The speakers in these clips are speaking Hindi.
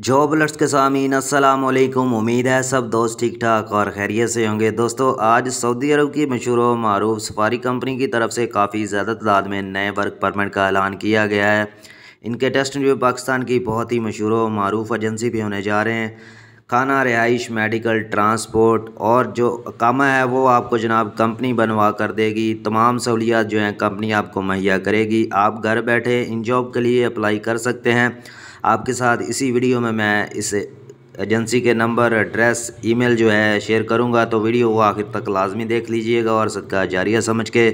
जॉब के सामीन असलकुम उम्मीद है सब दोस्त ठीक ठाक और खैरियत से होंगे दोस्तों आज सऊदी अरब की मशहूर मरूफ सफारी कंपनी की तरफ से काफ़ी ज़्यादा तादाद में नए वर्क परमिट का ऐलान किया गया है इनके टेस्ट जो पाकिस्तान की बहुत ही मशहूर मरूफ एजेंसी भी होने जा रहे हैं खाना रिहाइश मेडिकल ट्रांसपोर्ट और जो कामा है वो आपको जनाब कंपनी बनवा कर देगी तमाम सहूलियात जो हैं कंपनी आपको मुहैया करेगी आप घर बैठे इन जॉब के लिए अप्लाई कर सकते हैं आपके साथ इसी वीडियो में मैं इस एजेंसी के नंबर एड्रेस ईमेल जो है शेयर करूंगा तो वीडियो को आखिर तक लाजमी देख लीजिएगा और सदका जारिया समझ के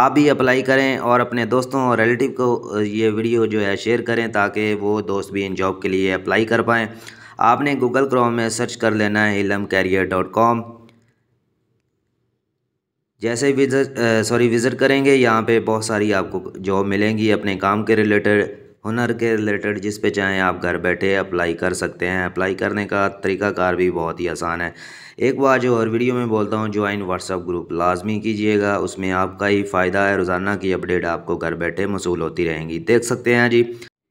आप भी अप्लाई करें और अपने दोस्तों और रिलेटिव को ये वीडियो जो है शेयर करें ताकि वो दोस्त भी इन जॉब के लिए अप्लाई कर पाएँ आपने गूगल क्रोम में सर्च कर लेना है इलम कैरियर डॉट कॉम जैसे विजट सॉरी विज़िट करेंगे यहाँ पे बहुत सारी आपको जॉब मिलेंगी अपने काम के रिलेटेड हुनर के रिलेटेड जिस पे चाहें आप घर बैठे अप्लाई कर सकते हैं अप्लाई करने का तरीकाकार भी बहुत ही आसान है एक बार जो और वीडियो में बोलता हूँ ज्वाइन व्हाट्सअप ग्रुप लाजमी कीजिएगा उसमें आपका ही फ़ायदा है रोज़ाना की अपडेट आपको घर बैठे मसूल होती रहेंगी देख सकते हैं जी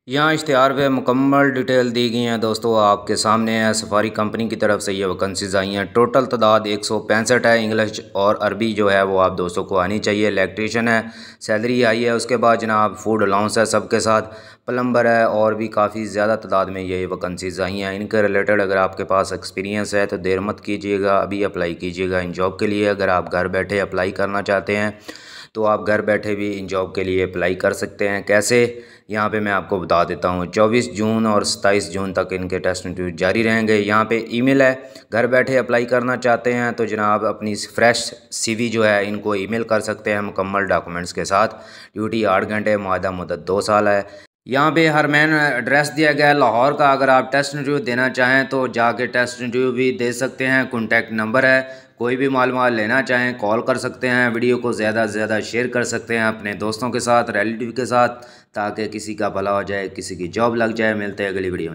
यहाँ इश्तहार पे मुकम्मल डिटेल दी गई हैं दोस्तों आपके सामने है सफारी कंपनी की तरफ से ये वैकेंसीज आई हैं टोटल तादाद एक सौ पैंसठ है इंग्लिश और अरबी जो है वो आप दोस्तों को आनी चाहिए इलेक्ट्रीशियन है सैलरी आई है उसके बाद जनाब फूड अलाउंस है सबके साथ प्लम्बर है और भी काफ़ी ज़्यादा तादाद में ये वैकेंसीज आई हैं इनके रिलेटेड अगर आपके पास एक्सपीरियंस है तो देर मत कीजिएगा अभी अप्लाई कीजिएगा इन जॉब के लिए अगर आप घर बैठे अप्लाई करना चाहते हैं तो आप घर बैठे भी इन जॉब के लिए अप्लाई कर सकते हैं कैसे यहाँ पे मैं आपको बता देता हूँ 24 जून और 27 जून तक इनके टेस्ट इंटरव्यू जारी रहेंगे यहाँ पे ईमेल है घर बैठे अप्लाई करना चाहते हैं तो जनाब अपनी फ्रेश सीवी जो है इनको ईमेल कर सकते हैं मुकम्मल डॉक्यूमेंट्स के साथ ड्यूटी आठ घंटे माहा मुदत दो साल है यहाँ पे हर मैन एड्रेस दिया गया है लाहौर का अगर आप टेस्ट इंटरव्यू देना चाहें तो जाके टेस्ट इंटरव्यू भी दे सकते हैं कॉन्टैक्ट नंबर है कोई भी मालूम लेना चाहें कॉल कर सकते हैं वीडियो को ज़्यादा से ज़्यादा शेयर कर सकते हैं अपने दोस्तों के साथ रिलेटिव के साथ ताकि किसी का भला हो जाए किसी की जॉब लग जाए मिलते हैं अगली वीडियो में